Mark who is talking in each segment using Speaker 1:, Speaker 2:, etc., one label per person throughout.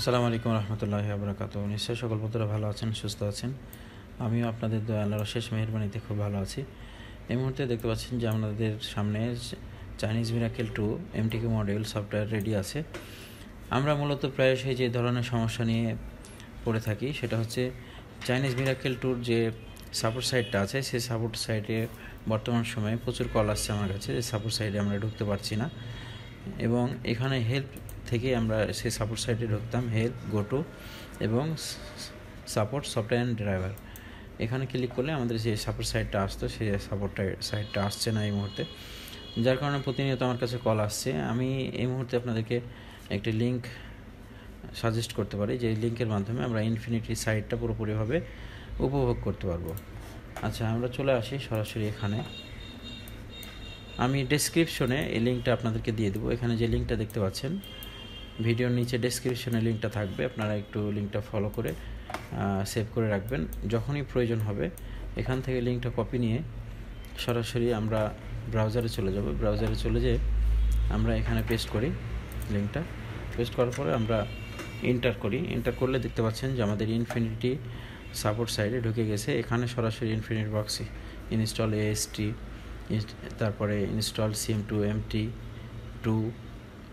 Speaker 1: আসসালামু আলাইকুম রহমতুল্লাহ আবরাকাত নিশ্চয়ই সকল বন্ধুরা ভালো আছেন সুস্থ আছেন আমিও আপনাদের আল্লাহর শেষ মেহরবানিতে খুব ভালো আছি এই মুহূর্তে দেখতে পাচ্ছেন যে আমাদের সামনে Chinese miracle two MTK model software ready আছে আমরা মূলত প্রায়শই যে ধরনের সমস্যা নিয়ে পড়ে থাকি সেটা হচ্ছে চাইনিজ মিরাকেল টুর যে সাপোর্ট সাইটটা আছে সেই সাপোর্ট সাইটে বর্তমান সময়ে প্রচুর কল আসছে আমার কাছে যে সাপোর্ট সাইটে আমরা ঢুকতে পারছি না এবং এখানে হেল্প থেকে আমরা সেই সাপোর্ট সাইটে ঢুকতাম হেল্প গোটো এবং সাপোর্ট সফটওয়্যার অ্যান্ড ড্রাইভার এখানে ক্লিক করলে আমাদের যে সাপোর্ট সাইটটা আসতো সেই সাপোর্ট সাইটটা আসছে না এই মুহূর্তে যার কারণে প্রতিনিয়ত আমার কাছে কল আসছে আমি এই মুহূর্তে আপনাদেরকে একটি লিঙ্ক সাজেস্ট করতে পারি যে লিঙ্কের মাধ্যমে আমরা ইনফিনিটি সাইটটা পুরোপুরিভাবে উপভোগ করতে পারবো আচ্ছা আমরা চলে আসি সরাসরি এখানে আমি ডেসক্রিপশনে এই লিঙ্কটা আপনাদেরকে দিয়ে দেবো এখানে যে লিঙ্কটা দেখতে পাচ্ছেন ভিডিওর নিচে ডেসক্রিপশনে লিঙ্কটা থাকবে আপনারা একটু লিঙ্কটা ফলো করে সেভ করে রাখবেন যখনই প্রয়োজন হবে এখান থেকে লিঙ্কটা কপি নিয়ে সরাসরি আমরা ব্রাউজারে চলে যাব ব্রাউজারে চলে যেয়ে আমরা এখানে পেস্ট করি লিঙ্কটা পেস্ট করার পরে আমরা এন্টার করি এন্টার করলে দেখতে পাচ্ছেন যে আমাদের ইনফিনিটি সাপোর্ট সাইডে ঢুকে গেছে এখানে সরাসরি ইনফিনিট বক্স ইনস্টল এএসটি তারপরে install CM two M T two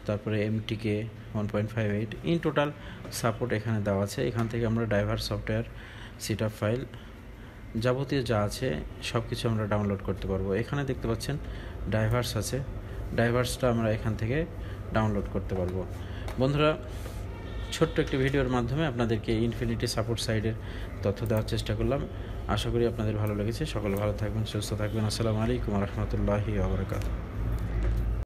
Speaker 1: তারপরে MTK one point five eight in total support এখানে দেওয়া আছে এখান থেকে আমরা driver software set up file যাবতীয় যা আছে সব কিছু আমরা ডাউনলোড করতে পারবো এখানে দেখতে পাচ্ছেন ডাইভার্স আছে ডাইভার্সটা আমরা এখান থেকে ডাউনলোড করতে পারবো বন্ধুরা ছোট্ট একটি ভিডিওর মাধ্যমে আপনাদেরকে ইনফিনিটি সাপোর্ট সাইডের তথ্য দেওয়ার চেষ্টা করলাম আশা করি আপনাদের ভালো লেগেছে সকল ভালো থাকবেন সুস্থ থাকবেন আসসালামু আলাইকুম রহমতুল্লাহি আবরকাত